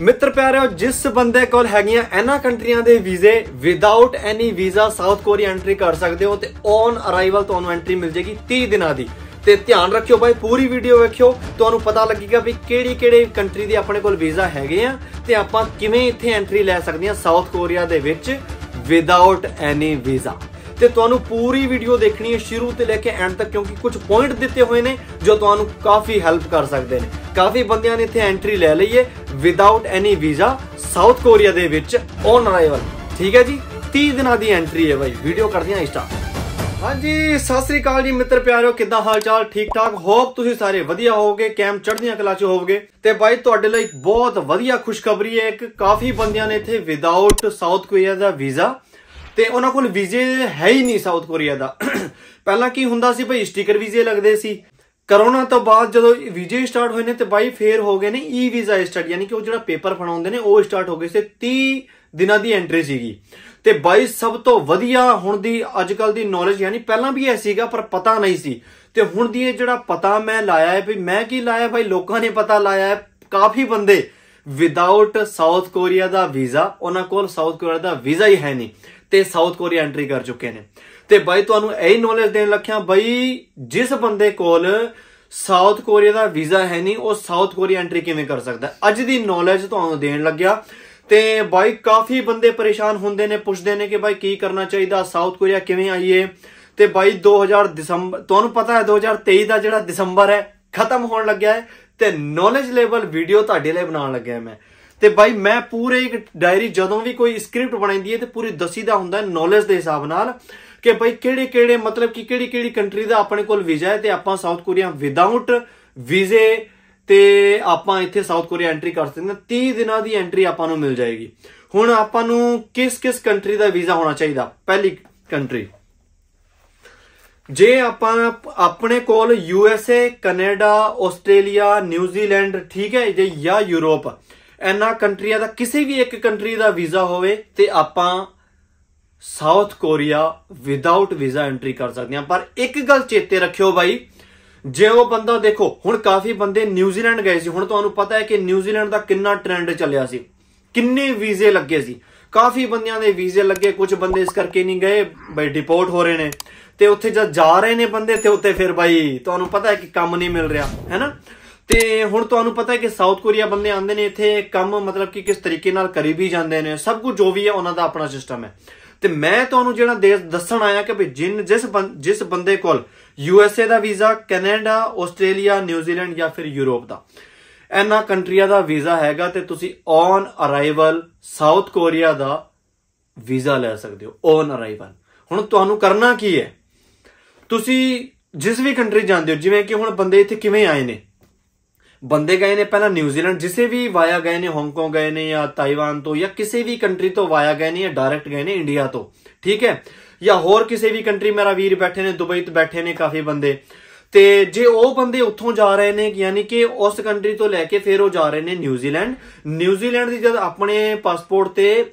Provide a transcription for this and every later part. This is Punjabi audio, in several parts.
ਮਿੱਤਰ ਪਿਆਰਿਓ ਜਿਸ ਬੰਦੇ ਕੋਲ ਹੈਗੀਆਂ ਇਹਨਾਂ ਕੰਟਰੀਆਂ ਦੇ ਵੀਜ਼ੇ without any visa South Korea entry ਕਰ ਸਕਦੇ ਹੋ ਤੇ ਔਨ ਅਰਾਈਵਲ ਤੁਹਾਨੂੰ ਐਂਟਰੀ ਮਿਲ ਜੇਗੀ 30 ਦਿਨਾਂ ਦੀ ਤੇ ਧਿਆਨ ਰੱਖਿਓ ਬਾਈ ਪੂਰੀ ਵੀਡੀਓ ਵੇਖਿਓ ਤੁਹਾਨੂੰ ਪਤਾ ਲੱਗੇਗਾ ਵੀ ਕਿਹੜੀ ਕਿਹੜੇ ਕੰਟਰੀ ਦੇ ਆਪਣੇ ਕੋਲ ਵੀਜ਼ਾ ਹੈਗੇ ਆ ਤੇ ਆਪਾਂ ਕਿਵੇਂ ਇੱਥੇ ਐਂਟਰੀ ਲੈ ਸਕਦੇ ਆ ਸਾਊਥ ਕੋਰੀਆ ਦੇ ਵਿੱਚ ਵਿਦਆਊਟ ਐਨੀ ਵੀਜ਼ਾ ਤੇ ਤੁਹਾਨੂੰ ਪੂਰੀ ਵੀਡੀਓ ਦੇਖਣੀ ਹੈ ਸ਼ੁਰੂ ਤੋਂ ਲੈ ਕੇ ਐਂਡ ਤੱਕ ਕਿਉਂਕਿ ਕੁਝ ਪੁਆਇੰਟ ਦਿੱਤੇ ਹੋਏ ਨੇ ਜੋ ਤੁਹਾਨੂੰ ਕਾਫੀ ਹੈਲਪ ਕਰ ਸਕਦੇ ਨੇ ਕਾਫੀ ਬੰਦਿਆਂ ਨੇ ਇੱਥੇ ਐਂਟਰੀ ਲੈ ਲਈ ਹੈ without any visa South Korea ਦੇ ਵਿੱਚ ਔਨ ਅਰਾਈਵਲ ਠੀਕ ਹੈ ਜੀ 30 ਦਿਨਾਂ ਦੀ ਐਂਟਰੀ ਹੈ ਬਾਈ ਵੀਡੀਓ ਕਰਦੇ ਹਾਂ ਇਸਟਾ ਹਾਂਜੀ ਸਤਿ ਸ੍ਰੀ ਅਕਾਲ ਜੀ ਮਿੱਤਰ ਪਿਆਰਿਓ ਕਿੱਦਾਂ ਹਾਲ ਚਾਲ ਠੀਕ ਠਾਕ ਹੋਪ ਤੁਸੀਂ ਸਾਰੇ ਵਧੀਆ ਹੋਵੋਗੇ ਕੈਮ ਚੜ੍ਹਦੀਆਂ ਕਲਾ ਚ ਹੋਵੋਗੇ ਤੇ ਬਾਈ ਤੁਹਾਡੇ ਲਈ ਬਹੁਤ ਵਧੀਆ ਖੁਸ਼ਖਬਰੀ ਹੈ ਇੱਕ ਕਾਫੀ ਬੰਦਿਆਂ ਨੇ ਇੱਥੇ ਵਿਦਆਊਟ ਸਾਊਥ ਕੋਰੀਆ ਦਾ ਵੀਜ਼ਾ ਤੇ ਉਹਨਾਂ ਕੋਲ ਵੀਜ਼ੇ ਹੈ ਹੀ ਨਹੀਂ ਸਾਊਥ ਕੋਰੀਆ ਦਾ ਪਹਿਲਾਂ ਕੀ ਹੁੰਦਾ ਸੀ ਭਾਈ ਸਟicker ਵੀਜ਼ੇ ਲੱਗਦੇ ਸੀ ਕਰੋਨਾ ਤੋਂ ਬਾਅਦ ਜਦੋਂ ਵੀਜ਼ੇ ਸਟਾਰਟ ਹੋਏ ਨੇ ਤੇ ਬਾਈ ਫੇਰ ਹੋ ਗਏ ਨੇ ਈ ਵੀਜ਼ਾ ਸਟਾਰਟ ਯਾਨੀ ਕਿ ਉਹ ਜਿਹੜਾ ਪੇਪਰ ਫੜਾਉਂਦੇ ਨੇ ਉਹ ਸਟਾਰਟ ਹੋ ਗਏ ਸੀ 30 ਦਿਨਾਂ ਦੀ ਐਂਟਰੀ ਸੀਗੀ ਤੇ ਬਾਈ ਸਭ ਤੋਂ ਵਧੀਆ ਹੁਣ ਦੀ ਅੱਜ ਕੱਲ ਦੀ ਨੌਲੇਜ ਯਾਨੀ ਪਹਿਲਾਂ ਵੀ ਐ ਸੀਗਾ ਪਰ ਪਤਾ ਨਹੀਂ ਸੀ ਤੇ ਹੁਣ ਦੀ ਇਹ ਜਿਹੜਾ ਪਤਾ ਮੈਂ ਲਾਇਆ ਹੈ ਵੀ ਮੈਂ ਕੀ ਲਾਇਆ ਬਾਈ ਲੋਕਾਂ ਨੇ ਪਤਾ ਲਾਇਆ ਹੈ ਕਾਫੀ ਬੰਦੇ ਵਿਦਆਊਟ ਸਾਊਥ ਕੋਰੀਆ ਦਾ ਵੀਜ਼ਾ ਉਹਨਾਂ ਕੋਲ ਸਾਊਥ ਕੋਰੀਆ ਦਾ ਵੀਜ਼ਾ ਹੀ ਹੈ ਨਹੀਂ ਤੇ ਸਾਊਥ ਕੋਰੀਆ ਐਂਟਰੀ ਕਰ ਚੁੱਕੇ ਨੇ ਤੇ ਬਾਈ ਤੁਹਾਨੂੰ ਇਹ ਨੌਲੇਜ ਦੇਣ ਲੱਖਿਆ ਬਾਈ ਜਿਸ ਬੰਦੇ ਕੋਲ ਸਾਊਥ ਕੋਰੀਆ ਦਾ ਵੀਜ਼ਾ ਹੈ ਨਹੀਂ ਉਹ ਸਾਊਥ ਕੋਰੀਆ ਐਂਟਰੀ ਕਿਵੇਂ ਕਰ ਸਕਦਾ ਅੱਜ ਦੀ ਨੌਲੇਜ ਤੁਹਾਨੂੰ ਦੇਣ ਲੱਗਿਆ ਤੇ ਬਾਈ ਕਾਫੀ ਬੰਦੇ ਪਰੇਸ਼ਾਨ ਹੁੰਦੇ ਨੇ ਪੁੱਛਦੇ ਨੇ ਕਿ ਬਾਈ ਕੀ ਕਰਨਾ ਚਾਹੀਦਾ ਸਾਊਥ ਕੋਰੀਆ ਕਿਵੇਂ ਆਈਏ ਤੇ ਬਾਈ 2000 ਦਸੰਬਰ ਤੁਹਾਨੂੰ ਪਤਾ ਹੈ 2023 ਦਾ ਜਿਹੜਾ ਦਸੰਬਰ ਹੈ ਖਤਮ ਹੋਣ ਲੱਗਿਆ ਹੈ ਤੇ ਨੌਲੇਜ ਲੈਵਲ ਵੀਡੀਓ ਤੁਹਾਡੇ ਲਈ ਬਣਾਉਣ ਲੱਗਿਆ ਮੈਂ ਤੇ ਬਾਈ ਮੈਂ ਪੂਰੇ ਇੱਕ ਡਾਇਰੀ ਜਦੋਂ ਵੀ ਕੋਈ ਸਕ੍ਰਿਪਟ ਬਣਾਉਂਦੀ ਹੈ ਤੇ ਪੂਰੀ ਦਸੀ ਦਾ ਹੁੰਦਾ ਨੌਲੇਜ ਦੇ ਹਿਸਾਬ ਨਾਲ ਕਿ ਭਾਈ ਕਿਹੜੇ ਕਿਹੜੇ ਮਤਲਬ ਕਿ ਕਿਹੜੀ ਕਿਹੜੀ ਕੰਟਰੀ ਦਾ ਆਪਣੇ ਕੋਲ ਵੀਜ਼ਾ ਹੈ ਤੇ ਆਪਾਂ ਸਾਊਥ ਕੋਰੀਆ ਵਿਦਆਊਟ ਵੀਜ਼ੇ ਤੇ ਆਪਾਂ ਇੱਥੇ ਸਾਊਥ ਕੋਰੀਆ ਐਂਟਰੀ ਕਰ ਸਕਦੇ ਹਾਂ 30 ਦਿਨਾਂ ਦੀ ਐਂਟਰੀ ਆਪਾਂ ਨੂੰ ਮਿਲ ਜਾਏਗੀ ਹੁਣ ਆਪਾਂ ਨੂੰ ਕਿਸ ਕਿਸ ਕੰਟਰੀ ਦਾ ਵੀਜ਼ਾ ਹੋਣਾ ਚਾਹੀਦਾ ਪਹਿਲੀ ਕੰਟਰੀ ਜੇ ਆਪਾਂ ਆਪਣੇ ਕੋਲ U S A Canada Australia New Zealand ਠੀਕ ਹੈ ਜੇ ਜਾਂ ਯੂਰਪ ਇਹਨਾਂ ਕੰਟਰੀਆਂ ਦਾ ਕਿਸੇ ਵੀ ਇੱਕ ਕੰਟਰੀ ਦਾ ਵੀਜ਼ਾ ਹੋਵੇ ਤੇ ਆਪਾਂ South Korea without visa entry ਕਰ ਸਕਦੇ ਆ ਪਰ ਇੱਕ ਗੱਲ ਚੇਤੇ ਰੱਖਿਓ ਬਾਈ ਜੇ ਉਹ ਬੰਦਾ ਦੇਖੋ ਹੁਣ ਕਾਫੀ ਬੰਦੇ ਨਿਊਜ਼ੀਲੈਂਡ ਗਏ ਸੀ ਹੁਣ ਤੁਹਾਨੂੰ ਪਤਾ ਹੈ ਕਿ ਨਿਊਜ਼ੀਲੈਂਡ ਦਾ ਕਿੰਨਾ ਟ੍ਰੈਂਡ ਚੱਲਿਆ ਸੀ ਕਿੰਨੇ ਵੀਜ਼ੇ ਲੱਗੇ ਸੀ ਕਾਫੀ ਬੰਦਿਆਂ ਦੇ ਵੀਜ਼ੇ ਲੱਗੇ ਕੁਝ ਬੰਦੇ ਇਸ ਕਰਕੇ ਨਹੀਂ ਗਏ ਬਈ ਡਿਪੋਰਟ ਹੋ ਰਹੇ ਨੇ ਤੇ ਉੱਥੇ ਜਦ ਜਾ ਰਹੇ ਨੇ ਬੰਦੇ ਤੇ ਉੱਤੇ ਫਿਰ ਬਾਈ ਤੁਹਾਨੂੰ ਪਤਾ ਹੈ ਕਿ ਕੰਮ ਨਹੀਂ ਮਿਲ ਰਿਹਾ ਹੈਨਾ ਤੇ ਹੁਣ ਤੁਹਾਨੂੰ ਪਤਾ ਹੈ ਕਿ ਸਾਊਥ ਕੋਰੀਆ ਬੰਦੇ ਆਉਂਦੇ ਨੇ ਇੱਥੇ ਕੰਮ ਮਤਲਬ ਕਿ ਕਿਸ ਤਰੀਕੇ ਨਾਲ ਕਰੀ ਵੀ ਜਾਂਦੇ ਨੇ ਸਭ ਕੁਝ ਜੋ ਵੀ ਹੈ ਉਹਨਾਂ ਦਾ ਆਪਣਾ ਸਿਸਟਮ ਹੈ ਤੇ ਮੈਂ ਤੁਹਾਨੂੰ ਜਿਹੜਾ ਦੇਸ਼ ਦੱਸਣ ਆਇਆ ਕਿ ਵੀ ਜਿੰਨ ਜਿਸ ਜਿਸ ਬੰਦੇ ਕੋਲ ਯੂ ਐਸ ਏ ਦਾ ਵੀਜ਼ਾ ਕੈਨੇਡਾ ਆਸਟ੍ਰੇਲੀਆ ਨਿਊਜ਼ੀਲੈਂਡ ਜਾਂ ਫਿਰ ਯੂਰਪ ਦਾ ਇਹਨਾਂ ਕੰਟਰੀਆਂ ਦਾ ਵੀਜ਼ਾ ਹੈਗਾ ਤੇ ਤੁਸੀਂ ਔਨ ਅਰਾਈਵਲ ਸਾਊਥ ਕੋਰੀਆ ਦਾ ਵੀਜ਼ਾ ਲੈ ਸਕਦੇ ਹੋ ਔਨ ਅਰਾਈਵਲ ਹੁਣ ਤੁਹਾਨੂੰ ਕਰਨਾ ਕੀ ਹੈ ਤੁਸੀਂ ਜਿਸ ਵੀ ਕੰਟਰੀ ਜਾਂਦੇ ਹੋ ਜਿਵੇਂ ਕਿ ਹੁਣ ਬੰਦੇ ਇੱਥੇ ਕਿਵੇਂ ਆਏ ਨੇ ਬੰਦੇ ਗਏ ਨੇ ਪਹਿਲਾਂ ਨਿਊਜ਼ੀਲੈਂਡ ਜਿਸੇ ਵੀ ਵਾਇਆ ਗਏ ਨੇ ਹਾਂਗਕਾਂਗ ਗਏ ਨੇ ਜਾਂ ਤਾਈਵਾਨ ਤੋਂ ਜਾਂ ਕਿਸੇ ਵੀ ਕੰਟਰੀ ਤੋਂ ਵਾਇਆ ਗਏ ਨੇ ਜਾਂ ਡਾਇਰੈਕਟ ਗਏ ਨੇ ਇੰਡੀਆ ਤੋਂ ਠੀਕ ਹੈ ਜਾਂ ਹੋਰ ਕਿਸੇ ਵੀ ਕੰਟਰੀ ਮੇਰਾ ਵੀਰ ਬੈਠੇ ਨੇ ਦੁਬਈ ਤੋਂ ਬੈਠੇ ਨੇ ਕਾਫੀ ਬੰਦੇ ਤੇ ਜੇ ਉਹ ਬੰਦੇ ਉੱਥੋਂ ਜਾ ਰਹੇ ਨੇ ਯਾਨੀ ਕਿ ਉਸ ਕੰਟਰੀ ਤੋਂ ਲੈ ਕੇ ਫਿਰ ਉਹ ਜਾ ਰਹੇ ਨੇ ਨਿਊਜ਼ੀਲੈਂਡ ਨਿਊਜ਼ੀਲੈਂਡ ਦੀ ਜਦ ਆਪਣੇ ਪਾਸਪੋਰਟ ਤੇ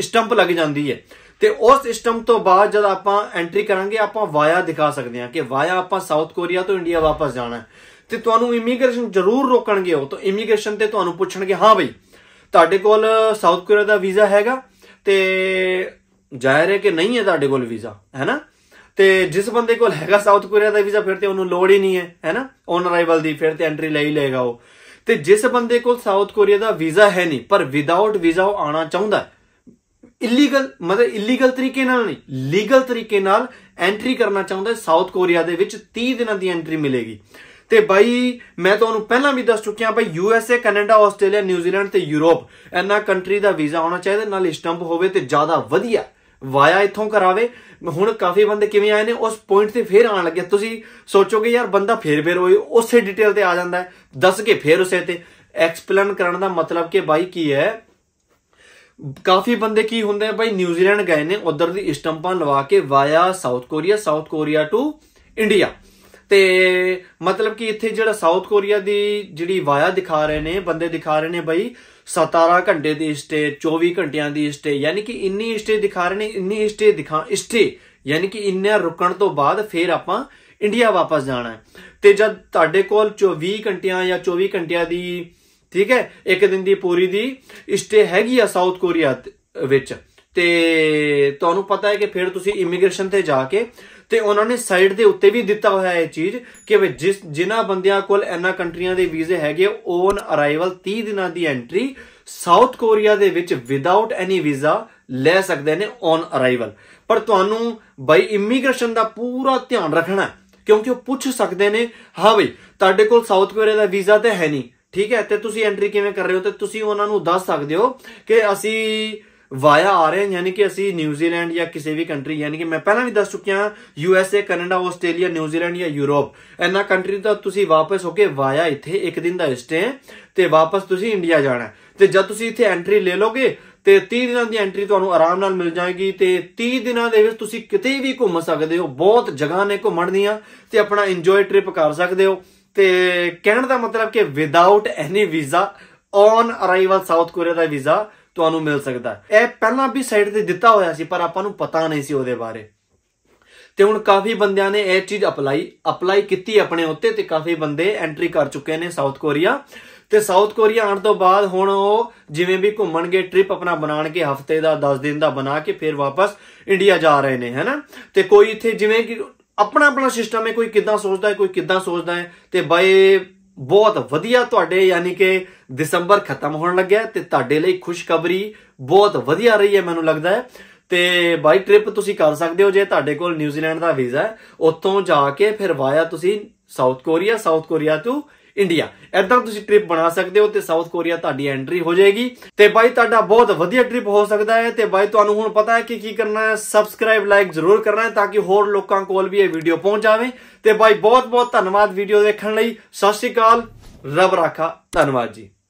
ਸਟੈਂਪ ਲੱਗ ਜਾਂਦੀ ਹੈ ਤੇ ਉਸ ਸਿਸਟਮ ਤੋਂ ਬਾਅਦ ਜਦ ਆਪਾਂ ਐਂਟਰੀ ਕਰਾਂਗੇ ਆਪਾਂ ਵਾਇਆ ਦਿਖਾ ਸਕਦੇ ਹਾਂ ਕਿ ਵਾਇਆ ਆਪਾਂ ਸਾਊਥ ਕੋਰੀਆ ਤੋਂ ਇੰਡੀਆ ਵਾਪਸ ਜਾਣਾ ਹੈ ਤੇ ਤੁਹਾਨੂੰ ਇਮੀਗ੍ਰੇਸ਼ਨ ਜ਼ਰੂਰ ਰੋਕਣਗੇ ਉਹ ਤਾਂ ਇਮੀਗ੍ਰੇਸ਼ਨ ਤੇ ਤੁਹਾਨੂੰ ਪੁੱਛਣਗੇ ਹਾਂ ਬਈ ਤੁਹਾਡੇ ਕੋਲ ਸਾਊਥ ਕੋਰੀਆ ਦਾ ਵੀਜ਼ਾ ਹੈਗਾ ਤੇ ਜ਼ਾਹਿਰ ਹੈ ਕਿ ਨਹੀਂ ਹੈ ਤੁਹਾਡੇ ਕੋਲ ਵੀਜ਼ਾ ਹੈਨਾ ਤੇ ਜਿਸ ਬੰਦੇ ਕੋਲ ਹੈਗਾ ਸਾਊਥ ਕੋਰੀਆ ਦਾ ਵੀਜ਼ਾ ਫਿਰ ਤੇ ਉਹਨੂੰ ਲੋੜ ਹੀ ਨਹੀਂ ਹੈ ਹੈਨਾ ਔਨ ਅਰਾਈਵਲ ਦੀ ਫਿਰ ਤੇ ਐਂਟਰੀ ਲੈ ਹੀ ਲਏਗਾ ਉਹ ਤੇ ਜਿਸ ਬੰਦੇ ਕੋਲ ਸਾਊਥ ਕੋਰੀਆ ਦਾ ਵੀਜ਼ਾ ਹੈ ਨਹੀਂ ਪਰ ਵਿਦਆਊਟ ਵੀਜ਼ਾ ਉਹ ਆਣਾ ਚਾਹੁੰਦਾ ਇਲੀਗਲ ਮਤਲਬ ਇਲੀਗਲ ਤਰੀਕੇ ਨਾਲ ਨਹੀਂ ਲੀਗਲ ਤਰੀਕੇ ਨਾਲ ਐਂਟਰੀ ਕਰਨਾ ਚਾਹੁੰਦਾ ਸਾਊਥ ਕੋਰੀਆ ਦੇ ਵਿੱਚ 30 ਦਿਨਾਂ ਦੀ ਐਂਟਰੀ ਮਿਲੇਗੀ ਤੇ ਬਾਈ ਮੈਂ ਤੁਹਾਨੂੰ ਪਹਿਲਾਂ ਵੀ ਦੱਸ ਚੁੱਕਿਆ ਬਾਈ U S A Canada Australia New Zealand ਤੇ ਯੂਰਪ ਇਹਨਾਂ ਕੰਟਰੀ ਦਾ ਵੀਜ਼ਾ ਆਉਣਾ ਚਾਹੀਦਾ ਨਾਲ ਸਟੰਪ ਹੋਵੇ ਤੇ ਜ਼ਿਆਦਾ ਵਧੀਆ ਵਾਇਆ ਇੱਥੋਂ ਕਰਾਵੇ ਹੁਣ ਕਾਫੀ ਬੰਦੇ ਕਿਵੇਂ ਆਏ ਨੇ ਉਸ ਪੁਆਇੰਟ ਤੇ ਫੇਰ ਆਣ ਲੱਗੇ ਤੁਸੀਂ ਸੋਚੋਗੇ ਯਾਰ ਬੰਦਾ ਫੇਰ ਫੇਰ ਹੋਏ ਉਸੇ ਡਿਟੇਲ ਤੇ ਆ ਜਾਂਦਾ ਦੱਸ ਕੇ ਫੇਰ ਉਸੇ ਤੇ ਐਕਸਪਲੇਨ ਕਰਨ ਦਾ ਮਤਲਬ ਕਿ ਬਾਈ ਕੀ ਹੈ ਕਾਫੀ ਬੰਦੇ ਕੀ ਹੁੰਦੇ ਆ ਬਾਈ ਨਿਊਜ਼ੀਲੈਂਡ ਗਏ ਨੇ ਉਧਰ ਦੀ ਸਟੰਪਾਂ ਲਵਾ ਕੇ via South Korea South Korea to India ਤੇ ਮਤਲਬ ਕਿ ਇੱਥੇ ਜਿਹੜਾ ਸਾਊਥ ਕੋਰੀਆ ਦੀ ਜਿਹੜੀ ਵਾਇਆ ਦਿਖਾ ਰਹੇ ਨੇ ਬੰਦੇ ਦਿਖਾ ਰਹੇ ਨੇ ਬਈ 17 ਘੰਟੇ ਦੀ ਸਟੇ 24 ਘੰਟਿਆਂ ਦੀ ਸਟੇ ਯਾਨੀ ਕਿ ਇੰਨੀ ਸਟੇ ਦਿਖਾ ਰਹੇ ਨੇ ਇੰਨੀ ਸਟੇ ਦਿਖਾ ਸਟੇ ਯਾਨੀ ਕਿ ਇੰਨੇ ਰੁਕਣ ਤੋਂ ਬਾਅਦ ਫਿਰ ਆਪਾਂ ਇੰਡੀਆ ਵਾਪਸ ਜਾਣਾ ਤੇ ਜਦ ਤੁਹਾਡੇ ਕੋਲ 24 ਘੰਟਿਆਂ ਜਾਂ 24 ਘੰਟਿਆਂ ਦੀ ਠੀਕ ਹੈ ਇੱਕ ਦਿਨ ਦੀ ਪੂਰੀ ਦੀ ਸਟੇ ਹੈਗੀ ਆ ਸਾਊਥ ਕੋਰੀਆ ਵਿੱਚ ਤੇ ਤੁਹਾਨੂੰ ਪਤਾ ਹੈ ਕਿ ਫਿਰ ਤੁਸੀਂ ਇਮੀਗ੍ਰੇਸ਼ਨ ਤੇ ਜਾ ਕੇ ਤੇ ਉਹਨਾਂ ਨੇ ਸਾਈਡ ਦੇ ਉੱਤੇ ਵੀ ਦਿੱਤਾ ਹੋਇਆ ਹੈ ਇਹ ਚੀਜ਼ ਕਿ ਵੀ ਜਿਸ ਜਿਨ੍ਹਾਂ ਬੰਦਿਆਂ ਕੋਲ ਇਹਨਾਂ ਕੰਟਰੀਆਂ ਦੇ ਵੀਜ਼ੇ ਹੈਗੇ ਓਨ ਅਰਾਈਵਲ 30 ਦਿਨਾਂ ਦੀ ਐਂਟਰੀ ਸਾਊਥ ਕੋਰੀਆ ਦੇ ਵਿੱਚ ਵਿਦਆਊਟ ਐਨੀ ਵੀਜ਼ਾ ਲੈ ਸਕਦੇ ਨੇ ਓਨ ਅਰਾਈਵਲ ਪਰ ਤੁਹਾਨੂੰ ਬਾਈ ਇਮੀਗ੍ਰੇਸ਼ਨ ਦਾ ਪੂਰਾ ਧਿਆਨ ਰੱਖਣਾ ਕਿਉਂਕਿ ਉਹ ਪੁੱਛ ਸਕਦੇ ਨੇ ਹਾਂ ਬਈ ਤੁਹਾਡੇ ਕੋਲ ਸਾਊਥ ਕੋਰੀਆ ਦਾ ਵੀਜ਼ਾ ਤਾਂ ਹੈ ਨਹੀਂ ਠੀਕ ਹੈ ਤੇ ਤੁਸੀਂ ਐਂਟਰੀ ਕਿਵੇਂ ਕਰ ਰਹੇ ਹੋ ਤੇ ਤੁਸੀਂ ਉਹਨਾਂ ਨੂੰ ਦੱਸ ਸਕਦੇ ਹੋ ਕਿ ਅਸੀਂ ਵਾਇਆ ਆ ਰਹੇ ਹਨ ਯਾਨੀ ਕਿ ਅਸੀਂ ਨਿਊਜ਼ੀਲੈਂਡ ਜਾਂ ਕਿਸੇ ਵੀ ਕੰਟਰੀ ਯਾਨੀ ਕਿ ਮੈਂ ਪਹਿਲਾਂ ਵੀ ਦੱਸ ਚੁੱਕਿਆ U S A Canada Australia New Zealand ਜਾਂ ਯੂਰਪ ਇਹਨਾਂ ਕੰਟਰੀ ਤੋਂ ਤੁਸੀਂ ਵਾਪਸ ਹੋ ਕੇ ਵਾਇਆ ਇੱਥੇ ਇੱਕ ਦਿਨ ਦਾ ਸਟੇ ਤੇ ਵਾਪਸ ਤੁਸੀਂ ਇੰਡੀਆ ਜਾਣਾ ਤੇ ਜਦ ਤੁਸੀਂ ਇੱਥੇ ਐਂਟਰੀ ਲੈ ਲੋਗੇ ਤੇ 30 ਦਿਨਾਂ ਦੀ ਐਂਟਰੀ ਤੁਹਾਨੂੰ ਆਰਾਮ ਨਾਲ ਮਿਲ ਜਾਏਗੀ ਤੇ 30 ਦਿਨਾਂ ਦੇ ਵਿੱਚ ਤੁਸੀਂ ਕਿਤੇ ਵੀ ਘੁੰਮ ਸਕਦੇ ਹੋ ਬਹੁਤ ਜਗ੍ਹਾ ਨੇ ਘੁੰਮਣ ਦੀਆਂ ਤੇ ਆਪਣਾ ਇੰਜੋਏ ਟ੍ਰਿਪ ਕਰ ਸਕਦੇ ਹੋ ਤੇ ਕਹਿਣ ਦਾ ਮਤਲਬ ਕਿ without any visa on arrival South Korea ਦਾ ਵੀਜ਼ਾ ਤੁਹਾਨੂੰ ਮਿਲ ਸਕਦਾ ਇਹ ਪਹਿਲਾਂ ਵੀ ਸਾਈਟ ਤੇ ਦਿੱਤਾ ਹੋਇਆ ਸੀ ਪਰ ਆਪਾਂ ਨੂੰ ਪਤਾ ਨਹੀਂ ਸੀ ਉਹਦੇ ਬਾਰੇ ਤੇ ਹੁਣ ਕਾਫੀ ਬੰਦਿਆਂ ਨੇ ਇਹ ਚੀਜ਼ ਅਪਲਾਈ ਅਪਲਾਈ ਕੀਤੀ ਆਪਣੇ ਉੱਤੇ ਤੇ ਕਾਫੀ ਬੰਦੇ ਐਂਟਰੀ ਕਰ ਚੁੱਕੇ ਨੇ ਸਾਊਥ ਕੋਰੀਆ ਤੇ ਸਾਊਥ ਕੋਰੀਆ ਆਣ ਤੋਂ ਬਾਅਦ ਹੁਣ ਉਹ ਜਿਵੇਂ ਵੀ ਘੁੰਮਣਗੇ ਟ੍ਰਿਪ ਆਪਣਾ ਬਣਾਣਗੇ ਹਫਤੇ ਦਾ 10 ਦਿਨ ਦਾ ਬਣਾ ਕੇ ਫਿਰ ਵਾਪਸ ਇੰਡੀਆ ਜਾ ਰਹੇ ਨੇ ਹੈਨਾ ਤੇ ਕੋਈ ਇੱਥੇ ਜਿਵੇਂ ਕਿ ਆਪਣਾ ਆਪਣਾ ਸਿਸਟਮ ਹੈ ਕੋਈ ਕਿੱਦਾਂ ਸੋਚਦਾ ਹੈ ਕੋਈ ਕਿੱਦਾਂ ਸੋਚਦਾ ਹੈ ਤੇ ਬਾਏ ਬਹੁਤ ਵਧੀਆ ਤੁਹਾਡੇ ਯਾਨੀ ਕਿ ਦਸੰਬਰ ਖਤਮ ਹੋਣ ਲੱਗਿਆ ਤੇ ਤੁਹਾਡੇ ਲਈ ਖੁਸ਼ਖਬਰੀ ਬਹੁਤ ਵਧੀਆ ਰਹੀ ਹੈ ਮੈਨੂੰ ਲੱਗਦਾ ਹੈ ਤੇ ਬਾਈ ਟ੍ਰਿਪ ਤੁਸੀਂ ਕਰ ਸਕਦੇ ਹੋ ਜੇ ਤੁਹਾਡੇ ਕੋਲ ਨਿਊਜ਼ੀਲੈਂਡ ਦਾ ਵੀਜ਼ਾ ਹੈ ਉੱਥੋਂ ਜਾ ਕੇ ਫਿਰ ਵਾਇਆ ਤੁਸੀਂ ਸਾਊਥ ਕੋਰੀਆ ਸਾਊਥ ਕੋਰੀਆ ਤੋਂ ਇੰਡੀਆ ਐਦਾਂ ਤੁਸੀਂ ਟ੍ਰਿਪ ਬਣਾ ਸਕਦੇ ਹੋ ਤੇ ਸਾਊਥ ਕੋਰੀਆ ਤੁਹਾਡੀ ਐਂਟਰੀ ਹੋ ਜਾਏਗੀ ਤੇ ਬਾਈ ਤੁਹਾਡਾ ਬਹੁਤ ਵਧੀਆ ਟ੍ਰਿਪ ਹੋ ਸਕਦਾ ਹੈ ਤੇ ਬਾਈ ਤੁਹਾਨੂੰ ਹੁਣ ਪਤਾ ਹੈ ਕਿ ਕੀ ਕਰਨਾ ਹੈ ਸਬਸਕ੍ਰਾਈਬ ਲਾਈਕ ਜ਼ਰੂਰ ਕਰਨਾ ਹੈ ਤਾਂ ਕਿ ਹੋਰ ਲੋਕਾਂ ਕੋਲ ਵੀ ਇਹ ਵੀਡੀਓ ਪਹੁੰਚ ਜਾਵੇ ਤੇ ਬਾਈ ਬਹੁਤ ਬਹੁਤ ਧੰਨਵਾਦ ਵੀਡੀਓ ਦੇਖਣ ਲਈ ਸਤਿ ਸ਼੍ਰੀ ਅਕਾਲ ਰੱਬ ਰਾਖਾ ਧੰਨਵਾਦ ਜੀ